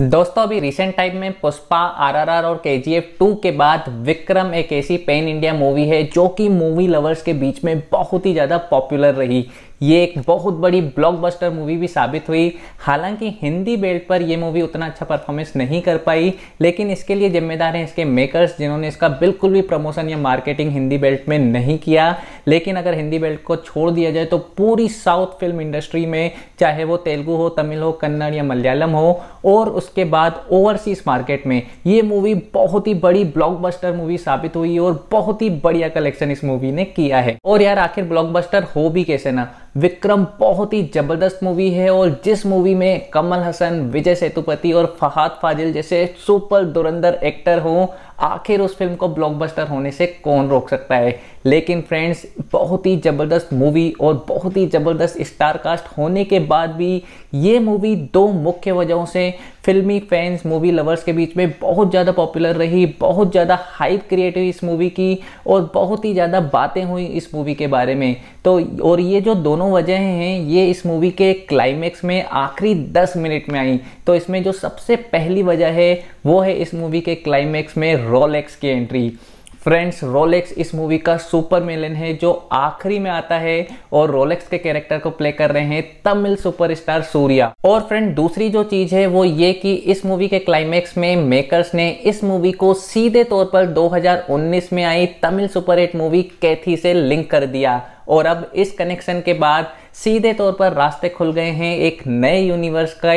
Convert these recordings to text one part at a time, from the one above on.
दोस्तों अभी recent time में पुष्पा आरआरआर और केजीएफ 2 के बाद विक्रम एक ऐसी पेन इंडिया मूवी है जो कि मूवी लवर्स के बीच में बहुत ही ज़्यादा पॉपुलर रही ये एक बहुत बड़ी ब्लॉकबस्टर मूवी भी साबित हुई हालांकि हिंदी बेल्ट पर यह मूवी उतना अच्छा परफॉर्मेंस नहीं कर पाई लेकिन इसके लिए जिम्मेदार हैं इसके मेकर्स जिन्होंने इसका बिल्कुल भी प्रमोशन या मार्केटिंग हिंदी बेल्ट में नहीं किया लेकिन अगर हिंदी बेल्ट को छोड़ दिया जाए तो पूरी साउथ फिल्म इंडस्ट्री में चाहे वो तेलुगु हो तमिल हो कन्नड़ या मलयालम हो और उसके बाद ओवरसीज मार्केट में ये मूवी बहुत ही बड़ी ब्लॉकबस्टर मूवी साबित हुई और बहुत ही बढ़िया कलेक्शन इस मूवी ने किया है और यार आखिर ब्लॉकबस्टर हो भी कैसे ना विक्रम बहुत ही ज़बरदस्त मूवी है और जिस मूवी में कमल हसन विजय सेतुपति और फहाद फाजिल जैसे सुपर दुरंदर एक्टर हों आखिर उस फिल्म को ब्लॉकबस्टर होने से कौन रोक सकता है लेकिन फ्रेंड्स बहुत ही ज़बरदस्त मूवी और बहुत ही ज़बरदस्त स्टार कास्ट होने के बाद भी ये मूवी दो मुख्य वजहों से फिल्मी फैंस मूवी लवर्स के बीच में बहुत ज़्यादा पॉपुलर रही बहुत ज़्यादा हाइप क्रिएट हुई इस मूवी की और बहुत ही ज़्यादा बातें हुई इस मूवी के बारे में तो और ये जो दोनों वजह हैं ये इस मूवी के क्लाइमैक्स में आखिरी दस मिनट में आई तो इसमें जो सबसे पहली वजह है वो है इस मूवी के क्लाइमेक्स में रोलेक्स की एंट्री फ्रेंड्स रोलेक्स इस मूवी का सुपर मिलन है जो आखिरी में आता है और रोलेक्स के कैरेक्टर को प्ले कर रहे हैं तमिल सुपरस्टार सूर्या और फ्रेंड दूसरी जो चीज है वो ये कि इस मूवी के क्लाइमेक्स में मेकर्स ने इस मूवी को सीधे तौर पर 2019 में आई तमिल सुपरहिट मूवी कैथी से लिंक कर दिया और अब इस कनेक्शन के बाद सीधे तौर पर रास्ते खुल गए हैं एक नए यूनिवर्स का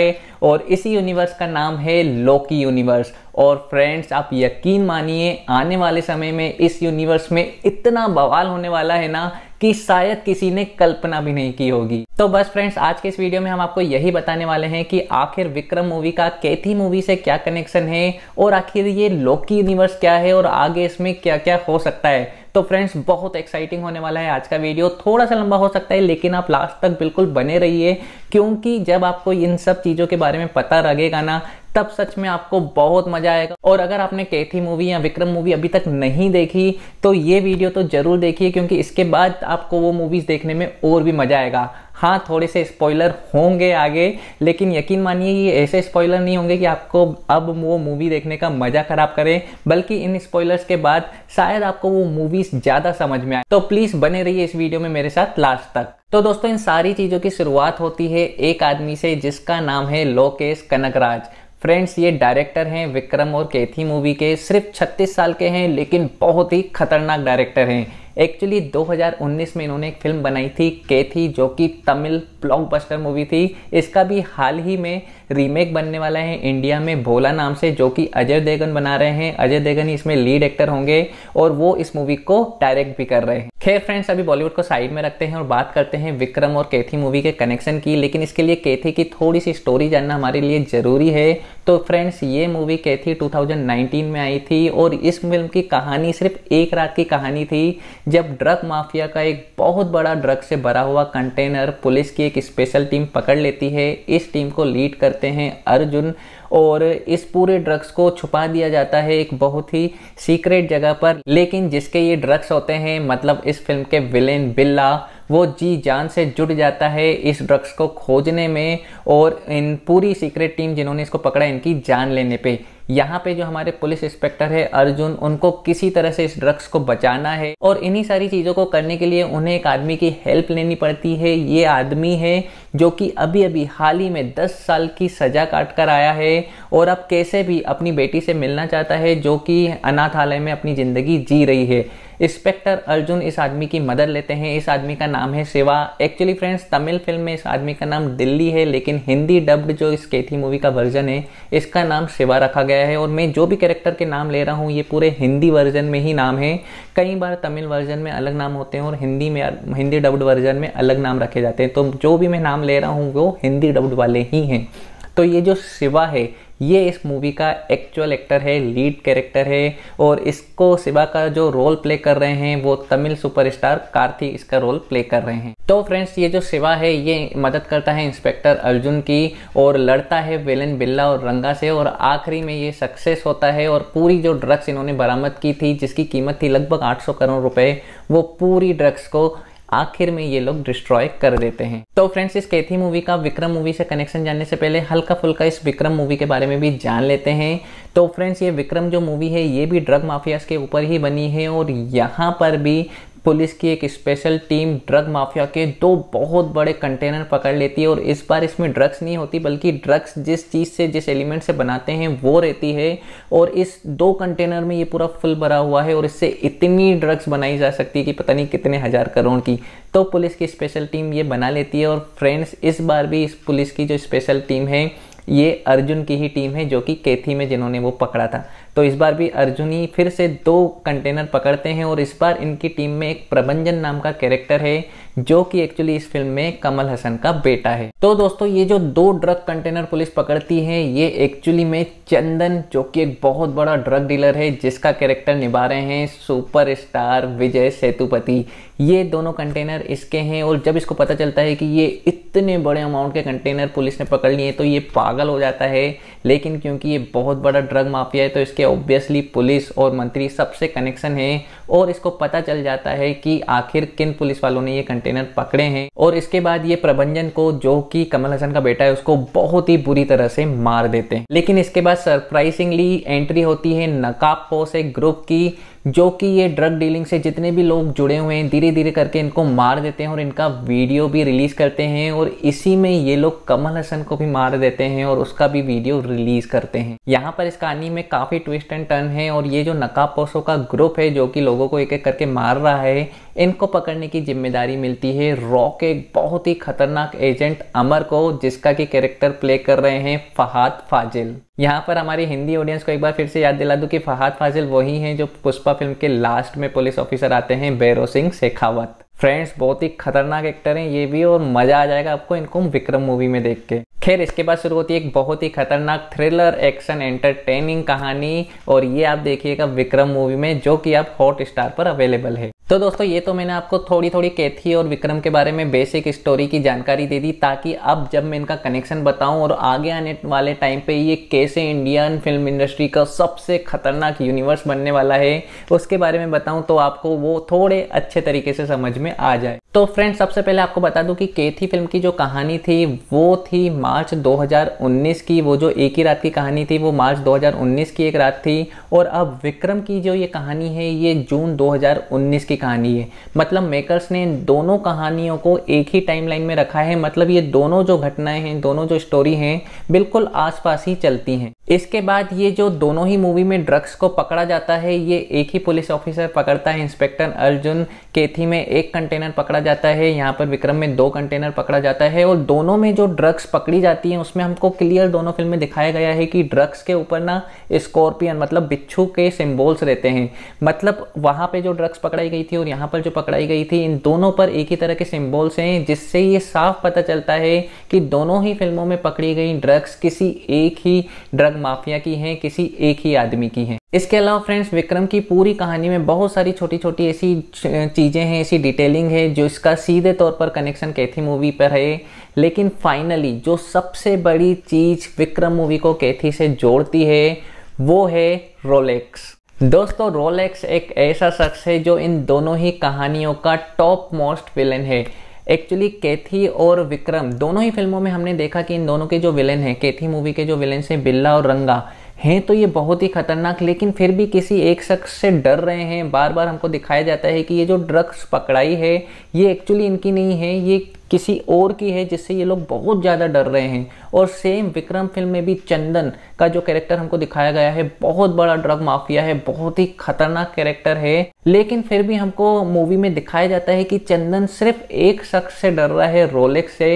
और इसी यूनिवर्स का नाम है लोकी यूनिवर्स और फ्रेंड्स आप यकीन मानिए आने वाले समय में इस यूनिवर्स में इतना बवाल होने वाला है ना कि शायद किसी ने कल्पना भी नहीं की होगी तो बस फ्रेंड्स आज के इस वीडियो में हम आपको यही बताने वाले हैं कि आखिर विक्रम मूवी का कैथी मूवी से क्या कनेक्शन है और आखिर ये लोकी यूनिवर्स क्या है और आगे इसमें क्या क्या हो सकता है तो फ्रेंड्स बहुत एक्साइटिंग होने वाला है आज का वीडियो थोड़ा सा लंबा हो सकता है लेकिन आप लास्ट तक बिल्कुल बने रहिए क्योंकि जब आपको इन सब चीज़ों के बारे में पता लगेगा ना तब सच में आपको बहुत मजा आएगा और अगर आपने कैथी मूवी या विक्रम मूवी अभी तक नहीं देखी तो ये वीडियो तो जरूर देखिए क्योंकि इसके बाद आपको वो मूवीज़ देखने में और भी मजा आएगा हाँ थोड़े से स्पॉइलर होंगे आगे लेकिन यकीन मानिए ये ऐसे स्पॉइलर नहीं होंगे कि आपको अब वो मूवी देखने का मजा खराब करें बल्कि इन स्पॉयलर्स के बाद शायद आपको वो मूवीज ज़्यादा समझ में आए तो प्लीज़ बने रहिए इस वीडियो में मेरे साथ लास्ट तक तो दोस्तों इन सारी चीज़ों की शुरुआत होती है एक आदमी से जिसका नाम है लोकेश कनकराज फ्रेंड्स ये डायरेक्टर हैं विक्रम और कैथी मूवी के सिर्फ 36 साल के हैं लेकिन बहुत ही खतरनाक डायरेक्टर हैं एक्चुअली 2019 में इन्होंने एक फिल्म बनाई थी के थी जो कि तमिल ब्लॉकबस्टर मूवी थी इसका भी हाल ही में रीमेक बनने वाला है इंडिया में भोला नाम से जो कि अजय देवगन बना रहे हैं अजय देवगन ही इसमें लीड एक्टर होंगे और वो इस मूवी को डायरेक्ट भी कर रहे हैं खैर फ्रेंड्स अभी बॉलीवुड को साइड में रखते हैं और बात करते हैं विक्रम और केथी मूवी के कनेक्शन की लेकिन इसके लिए केथी की थोड़ी सी स्टोरी जानना हमारे लिए ज़रूरी है तो फ्रेंड्स ये मूवी कैथी 2019 में आई थी और इस फिल्म की कहानी सिर्फ एक रात की कहानी थी जब ड्रग माफिया का एक बहुत बड़ा ड्रग से भरा हुआ कंटेनर पुलिस की एक स्पेशल टीम पकड़ लेती है इस टीम को लीड करते करते हैं अर्जुन और इस पूरे ड्रग्स को छुपा दिया जाता है एक बहुत ही सीक्रेट जगह पर लेकिन जिसके ये ड्रग्स होते हैं मतलब इस फिल्म के विलेन बिल्ला वो जी जान से जुट जाता है इस ड्रग्स को खोजने में और इन पूरी सीक्रेट टीम जिन्होंने इसको पकड़ा इनकी जान लेने पर यहाँ पे जो हमारे पुलिस इंस्पेक्टर है अर्जुन उनको किसी तरह से इस ड्रग्स को बचाना है और इन्हीं सारी चीज़ों को करने के लिए उन्हें एक आदमी की हेल्प लेनी पड़ती है ये आदमी है जो कि अभी अभी हाल ही में 10 साल की सज़ा काट कर आया है और अब कैसे भी अपनी बेटी से मिलना चाहता है जो कि अनाथालय में अपनी ज़िंदगी जी रही है इंस्पेक्टर अर्जुन इस आदमी की मदद लेते हैं इस आदमी का नाम है Shiva actually friends Tamil film में इस आदमी का नाम दिल्ली है लेकिन हिंदी डब्ड जो इस केथी मूवी का वर्जन है इसका नाम शिवा रखा गया है और मैं जो भी कैरेक्टर के नाम ले रहा हूँ ये पूरे हिंदी वर्जन में ही नाम है कई बार तमिल वर्जन में अलग नाम होते हैं और हिंदी में हिंदी डब्ड वर्जन में अलग नाम रखे जाते हैं तो जो भी मैं नाम ले रहा हूँ वो हिंदी डब्ड वाले ही हैं तो ये जो शिवा है ये इस मूवी का एक्चुअल एक्टर है लीड कैरेक्टर है और इसको शिवा का जो रोल प्ले कर रहे हैं वो तमिल सुपरस्टार कार्थी इसका रोल प्ले कर रहे हैं तो फ्रेंड्स ये जो शिवा है ये मदद करता है इंस्पेक्टर अर्जुन की और लड़ता है वेलन बिल्ला और रंगा से और आखिरी में ये सक्सेस होता है और पूरी जो ड्रग्स इन्होंने बरामद की थी जिसकी कीमत थी लगभग आठ करोड़ रुपए वो पूरी ड्रग्स को आखिर में ये लोग डिस्ट्रॉय कर देते हैं तो फ्रेंड्स इस कैथी मूवी का विक्रम मूवी से कनेक्शन जानने से पहले हल्का फुल्का इस विक्रम मूवी के बारे में भी जान लेते हैं तो फ्रेंड्स ये विक्रम जो मूवी है ये भी ड्रग माफियाज के ऊपर ही बनी है और यहाँ पर भी पुलिस की एक स्पेशल टीम ड्रग माफिया के दो बहुत बड़े कंटेनर पकड़ लेती है और इस बार इसमें ड्रग्स नहीं होती बल्कि ड्रग्स जिस चीज़ से जिस एलिमेंट से बनाते हैं वो रहती है और इस दो कंटेनर में ये पूरा फुल भरा हुआ है और इससे इतनी ड्रग्स बनाई जा सकती है कि पता नहीं कितने हज़ार करोड़ की तो पुलिस की स्पेशल टीम ये बना लेती है और फ्रेंड्स इस बार भी इस पुलिस की जो स्पेशल टीम है ये अर्जुन की ही टीम है जो कि केथी में जिन्होंने वो पकड़ा था तो इस बार भी अर्जुन ही फिर से दो कंटेनर पकड़ते हैं और इस बार इनकी टीम में एक प्रबंजन नाम का कैरेक्टर है जो कि एक्चुअली इस फिल्म में कमल हसन का बेटा है तो दोस्तों ये जो दो ड्रग कंटेनर पुलिस पकड़ती है ये एक्चुअली में चंदन जो कि एक बहुत बड़ा ड्रग डीलर है जिसका कैरेक्टर निभा रहे हैं सुपर स्टार विजय सेतुपति ये दोनों कंटेनर इसके हैं और जब इसको पता चलता है कि ये इतने बड़े अमाउंट के कंटेनर पुलिस ने पकड़ लिए तो ये पागल हो जाता है लेकिन क्योंकि ये बहुत बड़ा ड्रग माफिया है तो इसके ऑब्वियसली पुलिस और मंत्री सबसे कनेक्शन है और इसको पता चल जाता है कि आखिर किन पुलिस वालों ने ये कंटेनर पकड़े हैं और इसके बाद ये प्रबंजन को जो कि कमल हसन का बेटा है उसको बहुत ही बुरी तरह से मार देते हैं लेकिन इसके बाद सरप्राइजिंगली एंट्री होती है नकाबपोश एक ग्रुप की जो कि ये ड्रग डीलिंग से जितने भी लोग जुड़े हुए हैं धीरे धीरे करके इनको मार देते हैं और इनका वीडियो भी रिलीज़ करते हैं और इसी में ये लोग कमल हसन को भी मार देते हैं और उसका भी वीडियो रिलीज़ करते हैं यहाँ पर इस कहानी में काफ़ी ट्विस्ट एंड टर्न है और ये जो पोसों का ग्रुप है जो कि लोगों को एक एक करके मार रहा है इनको पकड़ने की जिम्मेदारी मिलती है रॉक एक बहुत ही खतरनाक एजेंट अमर को जिसका कि कैरेक्टर प्ले कर रहे हैं फहाद फाजिल यहाँ पर हमारी हिंदी ऑडियंस को एक बार फिर से याद दिला दूँ कि फहाद फाजिल वही हैं जो पुष्पा फिल्म के लास्ट में पुलिस ऑफिसर आते हैं बैरो सिंह शेखावत फ्रेंड्स बहुत ही खतरनाक एक्टर हैं ये भी और मज़ा आ जाएगा आपको इनको विक्रम मूवी में देख के खैर इसके बाद शुरू होती है एक बहुत ही खतरनाक थ्रिलर एक्शन एंटरटेनिंग कहानी और ये आप देखिएगा विक्रम मूवी में जो कि आप हॉट स्टार पर अवेलेबल है तो दोस्तों ये तो मैंने आपको थोड़ी थोड़ी कैथी और विक्रम के बारे में बेसिक स्टोरी की जानकारी दे दी ताकि अब जब मैं इनका कनेक्शन बताऊं और आगे आने वाले टाइम पे ये कैसे इंडियन फिल्म इंडस्ट्री का सबसे खतरनाक यूनिवर्स बनने वाला है उसके बारे में बताऊं तो आपको वो थोड़े अच्छे तरीके से समझ में आ जाए तो फ्रेंड सबसे पहले आपको बता दूँ कि केथी फिल्म की जो कहानी थी वो थी मार्च दो की वो जो एक ही रात की कहानी थी वो मार्च दो की एक रात थी और अब विक्रम की जो ये कहानी है ये जून दो की कहानी है मतलब मेकर्स ने दोनों कहानियों को एक ही टाइमलाइन में रखा है मतलब ये दोनों जो घटनाएं हैं दोनों जो स्टोरी हैं बिल्कुल आसपास ही चलती हैं इसके बाद ये जो दोनों ही मूवी में ड्रग्स को पकड़ा जाता है ये एक ही पुलिस ऑफिसर पकड़ता है इंस्पेक्टर अर्जुन केथी में एक कंटेनर पकड़ा जाता है यहाँ पर विक्रम में दो कंटेनर पकड़ा जाता है और दोनों में जो ड्रग्स पकड़ी जाती हैं उसमें हमको क्लियर दोनों फिल्म में दिखाया गया है कि ड्रग्स के ऊपर ना स्कॉर्पियन मतलब बिच्छू के सिम्बोल्स रहते हैं मतलब वहाँ पर जो ड्रग्स पकड़ाई गई गई थी और यहाँ पर जो पकड़ाई गई थी इन दोनों पर एक ही तरह के सिम्बॉल्स हैं जिससे ये साफ पता चलता है कि दोनों ही फिल्मों में पकड़ी गई ड्रग्स किसी एक ही ड्रग माफिया की हैं किसी एक ही आदमी की हैं इसके अलावा फ्रेंड्स विक्रम की पूरी कहानी में बहुत सारी छोटी छोटी ऐसी चीज़ें हैं ऐसी डिटेलिंग है जो इसका सीधे तौर पर कनेक्शन कैथी मूवी पर है लेकिन फाइनली जो सबसे बड़ी चीज़ विक्रम मूवी को कैथी से जोड़ती है वो है रोलेक्स दोस्तों रोलेक्स एक ऐसा शख्स है जो इन दोनों ही कहानियों का टॉप मोस्ट विलेन है एक्चुअली कैथी और विक्रम दोनों ही फिल्मों में हमने देखा कि इन दोनों के जो विलेन हैं कैथी मूवी के जो विलेन हैं बिल्ला और रंगा हैं तो ये बहुत ही खतरनाक लेकिन फिर भी किसी एक शख्स से डर रहे हैं बार बार हमको दिखाया जाता है कि ये जो ड्रग्स पकड़ाई है ये एक्चुअली इनकी नहीं है ये किसी और की है जिससे ये लोग बहुत ज़्यादा डर रहे हैं और सेम विक्रम फिल्म में भी चंदन का जो कैरेक्टर हमको दिखाया गया है बहुत बड़ा ड्रग माफिया है बहुत ही खतरनाक कैरेक्टर है लेकिन फिर भी हमको मूवी में दिखाया जाता है कि चंदन सिर्फ एक शख्स से डर रहा है रोलेक्स से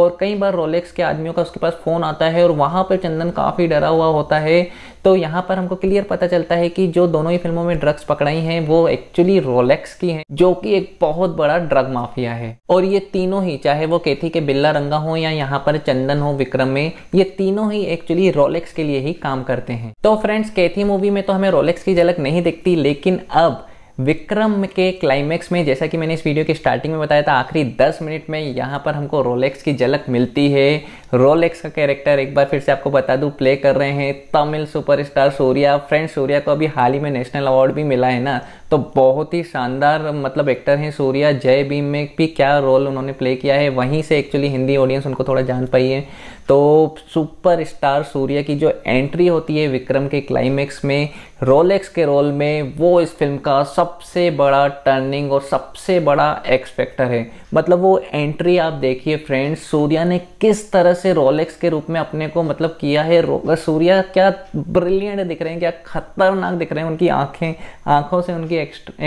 और कई बार रोलेक्स के आदमियों का उसके पास फ़ोन आता है और वहाँ पर चंदन काफ़ी डरा हुआ होता है तो यहाँ पर हमको क्लियर पता चलता है कि जो दोनों ही फिल्मों में ड्रग्स पकड़ाई हैं वो एक्चुअली रोलेक्स की हैं जो कि एक बहुत बड़ा ड्रग माफिया है और ये तीनों ही चाहे वो केथी के बिल्ला रंगा हो या यहाँ पर चंदन हो विक्रम में ये तीनों ही एक्चुअली रोलेक्स के लिए ही काम करते हैं तो फ्रेंड्स कैथी मूवी में तो हमें रोलेक्स की झलक नहीं दिखती लेकिन अब विक्रम के क्लाइमैक्स में जैसा कि मैंने इस वीडियो के स्टार्टिंग में बताया था आखिरी 10 मिनट में यहाँ पर हमको रोलेक्स की झलक मिलती है रोलेक्स का कैरेक्टर एक बार फिर से आपको बता दूँ प्ले कर रहे हैं तमिल सुपरस्टार सूर्या फ्रेंड सूर्या को अभी हाल ही में नेशनल अवार्ड भी मिला है ना तो बहुत ही शानदार मतलब एक्टर हैं सूर्या जय भीम में भी क्या रोल उन्होंने प्ले किया है वहीं से एक्चुअली हिंदी ऑडियंस उनको थोड़ा जान पाई है तो सुपर स्टार सूर्य की जो एंट्री होती है विक्रम के क्लाइमेक्स में रोलेक्स के रोल में वो इस फिल्म का सबसे बड़ा टर्निंग और सबसे बड़ा एक्सपेक्टर है मतलब वो एंट्री आप देखिए फ्रेंड्स सूर्या ने किस तरह से रोलेक्स के रूप में अपने को मतलब किया है सूर्या क्या ब्रिलियंट दिख रहे हैं क्या खतरनाक दिख रहे हैं उनकी आँखें आँखों से उनकी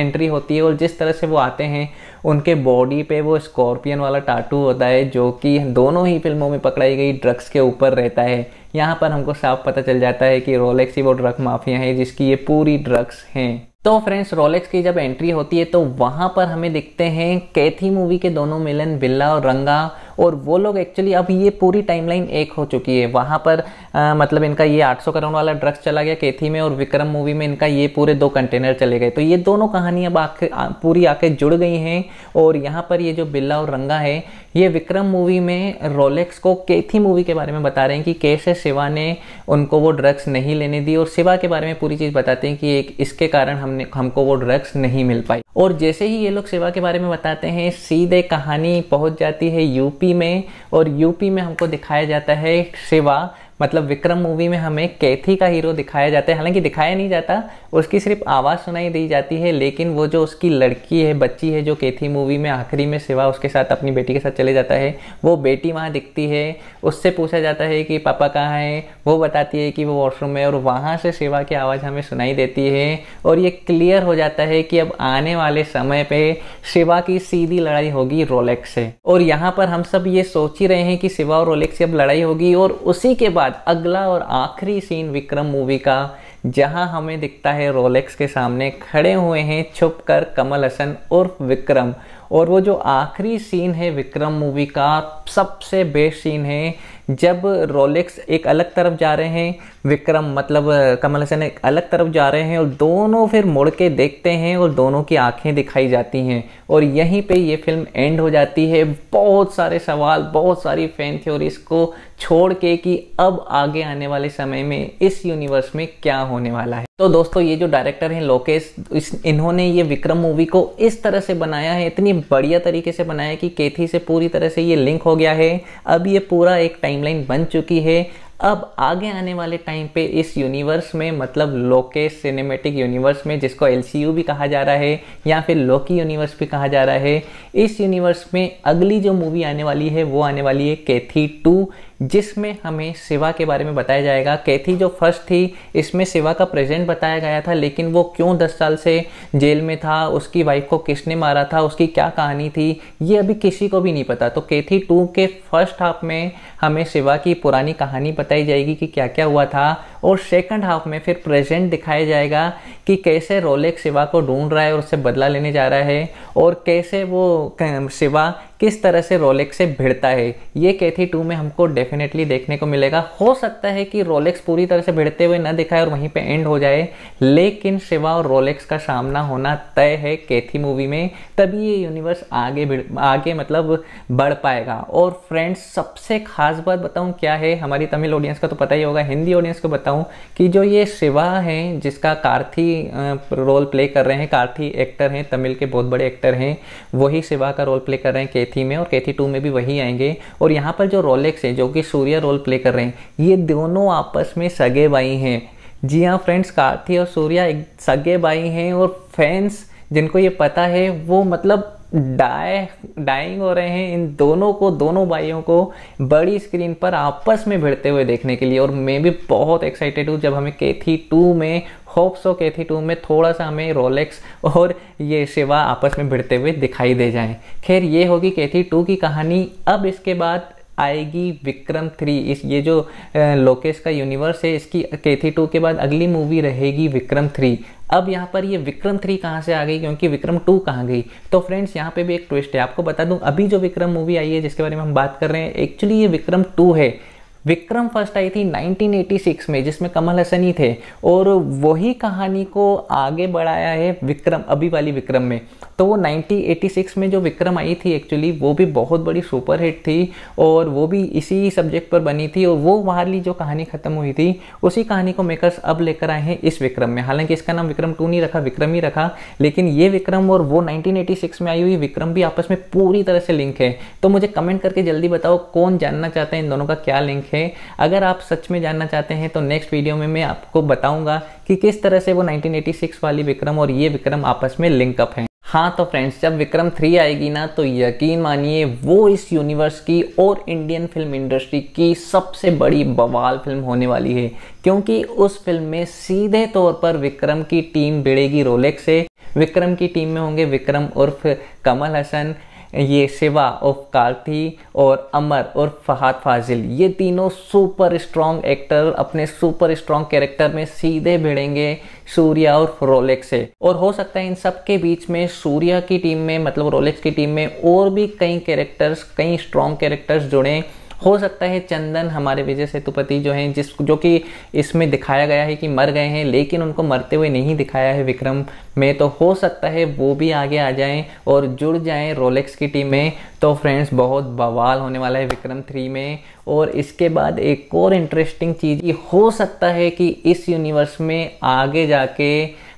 एंट्री होती है और जिस तरह से वो आते हैं उनके बॉडी पे वो स्कॉर्पियन वाला टाटू होता है जो कि दोनों ही फिल्मों में पकड़ाई गई ड्रग्स के ऊपर रहता है यहाँ पर हमको साफ पता चल जाता है कि रोलेक्स ही वो ड्रग माफिया है जिसकी ये पूरी ड्रग्स हैं तो फ्रेंड्स रोलेक्स की जब एंट्री होती है तो वहाँ पर हमें दिखते हैं कैथी मूवी के दोनों मिलन बिल्ला और रंगा और वो लोग एक्चुअली अब ये पूरी टाइमलाइन एक हो चुकी है वहाँ पर आ, मतलब इनका ये 800 करोड़ वाला ड्रग्स चला गया केथी में और विक्रम मूवी में इनका ये पूरे दो कंटेनर चले गए तो ये दोनों कहानी अब आके पूरी आके जुड़ गई हैं और यहाँ पर ये जो बिल्ला और रंगा है ये विक्रम मूवी में रोलेक्स को केथी मूवी के बारे में बता रहे हैं कि कैसे शिवा ने उनको वो ड्रग्स नहीं लेने दी और शिवा के बारे में पूरी चीज़ बताते हैं कि एक इसके कारण हमने हमको वो ड्रग्स नहीं मिल पाई और जैसे ही ये लोग शिवा के बारे में बताते हैं सीधे कहानी पहुंच जाती है यूपी यूपी में और यूपी में हमको दिखाया जाता है शिवा मतलब विक्रम मूवी में हमें कैथी का हीरो दिखाया जाता है हालांकि दिखाया नहीं जाता उसकी सिर्फ आवाज़ सुनाई दी जाती है लेकिन वो जो उसकी लड़की है बच्ची है जो कैथी मूवी में आखिरी में सिवा उसके साथ अपनी बेटी के साथ चले जाता है वो बेटी वहाँ दिखती है उससे पूछा जाता है कि पापा कहाँ है वो बताती है कि वो वॉशरूम में और वहाँ से सिवा की आवाज़ हमें सुनाई देती है और ये क्लियर हो जाता है कि अब आने वाले समय पर सिवा की सीधी लड़ाई होगी रोलेक्स से और यहाँ पर हम सब ये सोच ही रहे हैं कि सिवा और रोलेक्स से अब लड़ाई होगी और उसी के बाद बाद अगला और आखिरी सीन विक्रम मूवी का जहां हमें दिखता है रोलेक्स के सामने खड़े हुए हैं छुप कर कमल हसन उर्फ विक्रम और वो जो आखिरी सीन है विक्रम मूवी का सबसे बेस्ट सीन है जब रोलेक्स एक अलग तरफ जा रहे हैं विक्रम मतलब कमल हसन एक अलग तरफ जा रहे हैं और दोनों फिर मुड़ के देखते हैं और दोनों की आंखें दिखाई जाती हैं और यहीं पे ये फिल्म एंड हो जाती है बहुत सारे सवाल बहुत सारी फैन थ्योरीज को छोड़ के कि अब आगे आने वाले समय में इस यूनिवर्स में क्या होने वाला है तो दोस्तों ये जो डायरेक्टर हैं लोकेश इस इन्होंने ये विक्रम मूवी को इस तरह से बनाया है इतनी बढ़िया तरीके से बनाया कि केथी से पूरी तरह से ये लिंक हो गया है अब ये पूरा एक टाइम टाइमलाइन बन चुकी है अब आगे आने वाले टाइम पे इस यूनिवर्स में मतलब लोके सिनेमेटिक यूनिवर्स में जिसको एल भी कहा जा रहा है या फिर लोकी यूनिवर्स भी कहा जा रहा है इस यूनिवर्स में अगली जो मूवी आने वाली है वो आने वाली है कैथी टू जिसमें हमें सेवा के बारे में बताया जाएगा कैथी जो फर्स्ट थी इसमें सेवा का प्रेजेंट बताया गया था लेकिन वो क्यों दस साल से जेल में था उसकी वाइफ को किसने मारा था उसकी क्या कहानी थी ये अभी किसी को भी नहीं पता तो कैथी टू के फर्स्ट हाफ में हमें सेवा की पुरानी कहानी बताई जाएगी कि क्या क्या हुआ था और सेकेंड हाफ में फिर प्रेजेंट दिखाया जाएगा कि कैसे रोलेक सेवा को ढूंढ रहा है और उससे बदला लेने जा रहा है और कैसे वो शिवा किस तरह से रोलेक्स से भिड़ता है ये कैथी टू में हमको डेफिनेटली देखने को मिलेगा हो सकता है कि रोलेक्स पूरी तरह से भिड़ते हुए ना दिखाए और वहीं पे एंड हो जाए लेकिन शिवा और रोलेक्स का सामना होना तय है कैथी मूवी में तभी ये यूनिवर्स आगे आगे मतलब बढ़ पाएगा और फ्रेंड्स सबसे खास बात बताऊँ क्या है हमारी तमिल ऑडियंस का तो पता ही होगा हिंदी ऑडियंस को बताऊँ कि जो ये शिवा हैं जिसका कार्थी रोल प्ले कर रहे हैं कार्थी एक्टर हैं तमिल के बहुत बड़े एक्टर कैरेक्टर हैं वही शिवा का रोल प्ले कर रहे हैं कैथी में और कैथी टू में भी वही आएंगे और यहाँ पर जो रोलेक्स है जो कि सूर्या रोल प्ले कर रहे हैं ये दोनों आपस में सगे भाई हैं जी हाँ फ्रेंड्स कार्थी और सूर्या एक सगे भाई हैं और फैंस जिनको ये पता है वो मतलब डाई डाइंग हो रहे हैं इन दोनों को दोनों भाइयों को बड़ी स्क्रीन पर आपस में भिड़ते हुए देखने के लिए और मैं भी बहुत एक्साइटेड हूँ जब हमें केथी टू में होप्स और केथी टू में थोड़ा सा हमें रोलेक्स और ये शिवा आपस में भिड़ते हुए दिखाई दे जाएं खैर ये होगी केथी टू की कहानी अब इसके बाद आएगी विक्रम थ्री इस ये जो लोकेश का यूनिवर्स है इसकी केथी टू के बाद अगली मूवी रहेगी विक्रम थ्री अब यहाँ पर ये विक्रम थ्री कहाँ से आ गई क्योंकि विक्रम टू कहाँ गई तो फ्रेंड्स यहाँ पे भी एक ट्विस्ट है आपको बता दूँ अभी जो विक्रम मूवी आई है जिसके बारे में हम बात कर रहे हैं एक्चुअली ये विक्रम टू है विक्रम फर्स्ट आई थी 1986 में जिसमें कमल हसनी थे और वही कहानी को आगे बढ़ाया है विक्रम अभी वाली विक्रम में तो वो 1986 में जो विक्रम आई थी एक्चुअली वो भी बहुत बड़ी सुपरहिट थी और वो भी इसी सब्जेक्ट पर बनी थी और वो वाली जो कहानी ख़त्म हुई थी उसी कहानी को मेकर्स अब लेकर आए हैं इस विक्रम में हालांकि इसका नाम विक्रम टू नहीं रखा विक्रम ही रखा लेकिन ये विक्रम और वो 1986 में आई हुई विक्रम भी आपस में पूरी तरह से लिंक है तो मुझे कमेंट करके जल्दी बताओ कौन जानना चाहते हैं इन दोनों का क्या लिंक है रखें अगर आप सच में जानना चाहते हैं तो नेक्स्ट वीडियो में मैं आपको बताऊंगा कि किस तरह से वो 1986 वाली विक्रम और ये विक्रम आपस में लिंकअप है हाँ तो फ्रेंड्स जब विक्रम थ्री आएगी ना तो यकीन मानिए वो इस यूनिवर्स की और इंडियन फिल्म इंडस्ट्री की सबसे बड़ी बवाल फिल्म होने वाली है क्योंकि उस फिल्म में सीधे तौर पर विक्रम की टीम भिड़ेगी रोलेक्स से विक्रम की टीम में होंगे विक्रम उर्फ कमल हसन ये शिवा और कार्ती और अमर और फहाद फाजिल ये तीनों सुपर स्ट्रॉन्ग एक्टर अपने सुपर स्ट्रॉन्ग कैरेक्टर में सीधे भिड़ेंगे सूर्या और रोलेक्स से और हो सकता है इन सब के बीच में सूर्या की टीम में मतलब रोलेक्स की टीम में और भी कई कैरेक्टर्स कई स्ट्रॉन्ग कैरेक्टर्स जुड़ें हो सकता है चंदन हमारे विजय सेतुपति जो हैं जिस जो कि इसमें दिखाया गया है कि मर गए हैं लेकिन उनको मरते हुए नहीं दिखाया है विक्रम में तो हो सकता है वो भी आगे आ जाएं और जुड़ जाएं रोलेक्स की टीम में तो फ्रेंड्स बहुत बवाल होने वाला है विक्रम थ्री में और इसके बाद एक और इंटरेस्टिंग चीज़ ये हो सकता है कि इस यूनिवर्स में आगे जाके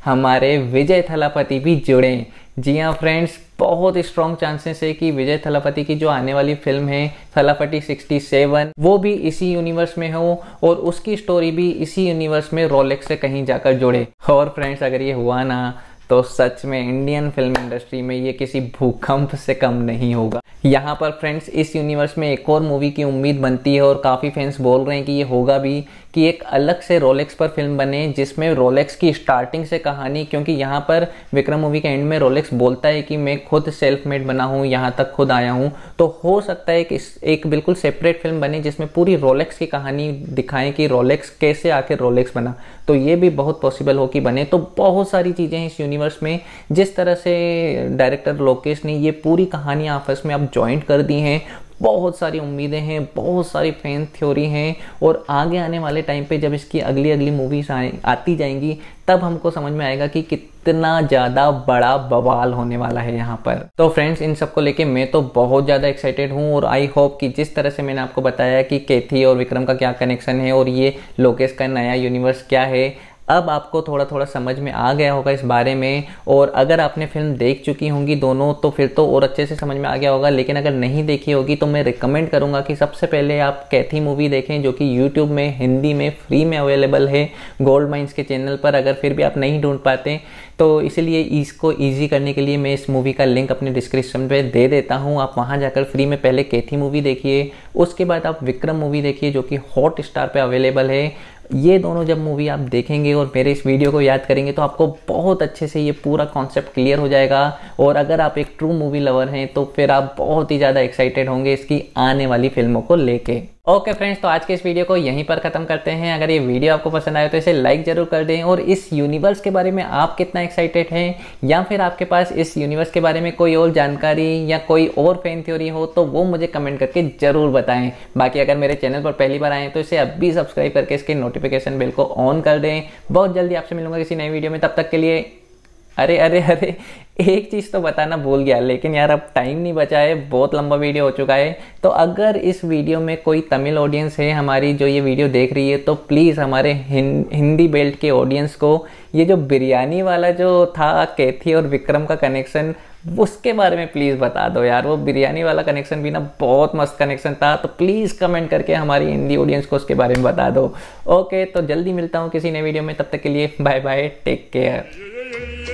हमारे विजय थलापति भी जुड़ें जी हाँ फ्रेंड्स बहुत स्ट्रॉन्ग चांसेस है कि विजय थलापति की जो आने वाली फिल्म है थलापति 67 वो भी इसी यूनिवर्स में हो और उसकी स्टोरी भी इसी यूनिवर्स में रोलेक्स से कहीं जाकर जुड़े और फ्रेंड्स अगर ये हुआ ना तो सच में इंडियन फिल्म इंडस्ट्री में ये किसी भूकंप से कम नहीं होगा यहाँ पर फ्रेंड्स इस यूनिवर्स में एक और मूवी की उम्मीद बनती है और काफ़ी फैंस बोल रहे हैं कि ये होगा भी कि एक अलग से रोलेक्स पर फिल्म बने जिसमें रोलेक्स की स्टार्टिंग से कहानी क्योंकि यहाँ पर विक्रम मूवी के एंड में रोलेक्स बोलता है कि मैं खुद सेल्फ मेड बना हूँ यहाँ तक खुद आया हूँ तो हो सकता है कि एक बिल्कुल सेपरेट फिल्म बने जिसमें पूरी रोलेक्स की कहानी दिखाएं कि रोलेक्स कैसे आखिर रोलेक्स बना तो ये भी बहुत पॉसिबल हो कि बने तो बहुत सारी चीज़ें हैं इस यूनिवर्स में जिस तरह से डायरेक्टर लोकेश ने ये पूरी कहानी आपस में आप ज्वाइंट कर दी हैं बहुत सारी उम्मीदें हैं बहुत सारी फैन थ्योरी हैं और आगे आने वाले टाइम पे जब इसकी अगली अगली मूवीज आए आती जाएंगी तब हमको समझ में आएगा कि कितना ज़्यादा बड़ा बवाल होने वाला है यहाँ पर तो फ्रेंड्स इन सबको लेके मैं तो बहुत ज़्यादा एक्साइटेड हूँ और आई होप कि जिस तरह से मैंने आपको बताया कि कैथी और विक्रम का क्या कनेक्शन है और ये लोकेश का नया यूनिवर्स क्या है अब आपको थोड़ा थोड़ा समझ में आ गया होगा इस बारे में और अगर आपने फिल्म देख चुकी होंगी दोनों तो फिर तो और अच्छे से समझ में आ गया होगा लेकिन अगर नहीं देखी होगी तो मैं रिकमेंड करूँगा कि सबसे पहले आप कैथी मूवी देखें जो कि यूट्यूब में हिंदी में फ्री में अवेलेबल है गोल्ड माइंस के चैनल पर अगर फिर भी आप नहीं ढूंढ पाते तो इसलिए इसको ईजी करने के लिए मैं इस मूवी का लिंक अपने डिस्क्रिप्शन पर दे देता हूँ आप वहाँ जाकर फ्री में पहले कैथी मूवी देखिए उसके बाद आप विक्रम मूवी देखिए जो कि हॉट स्टार पर अवेलेबल है ये दोनों जब मूवी आप देखेंगे और मेरे इस वीडियो को याद करेंगे तो आपको बहुत अच्छे से ये पूरा कॉन्सेप्ट क्लियर हो जाएगा और अगर आप एक ट्रू मूवी लवर हैं तो फिर आप बहुत ही ज़्यादा एक्साइटेड होंगे इसकी आने वाली फिल्मों को लेके ओके फ्रेंड्स तो आज के इस वीडियो को यहीं पर ख़त्म करते हैं अगर ये वीडियो आपको पसंद आए तो इसे लाइक ज़रूर कर दें और इस यूनिवर्स के बारे में आप कितना एक्साइटेड हैं या फिर आपके पास इस यूनिवर्स के बारे में कोई और जानकारी या कोई और फैन थ्योरी हो तो वो मुझे कमेंट करके ज़रूर बताएं बाकी अगर मेरे चैनल पर पहली बार आएँ तो इसे अब भी सब्सक्राइब करके इसके नोटिफिकेशन बिल को ऑन कर दें बहुत जल्दी आपसे मिलूंगा किसी नई वीडियो में तब तक के लिए अरे अरे अरे एक चीज़ तो बताना भूल गया लेकिन यार अब टाइम नहीं बचा है बहुत लंबा वीडियो हो चुका है तो अगर इस वीडियो में कोई तमिल ऑडियंस है हमारी जो ये वीडियो देख रही है तो प्लीज़ हमारे हिं, हिंदी बेल्ट के ऑडियंस को ये जो बिरयानी वाला जो था कैथी और विक्रम का कनेक्शन उसके बारे में प्लीज़ बता दो यार वो बिरयानी वाला कनेक्शन भी ना बहुत मस्त कनेक्शन था तो प्लीज़ कमेंट करके हमारी हिंदी ऑडियंस को उसके बारे में बता दो ओके तो जल्दी मिलता हूँ किसी नए वीडियो में तब तक के लिए बाय बाय टेक केयर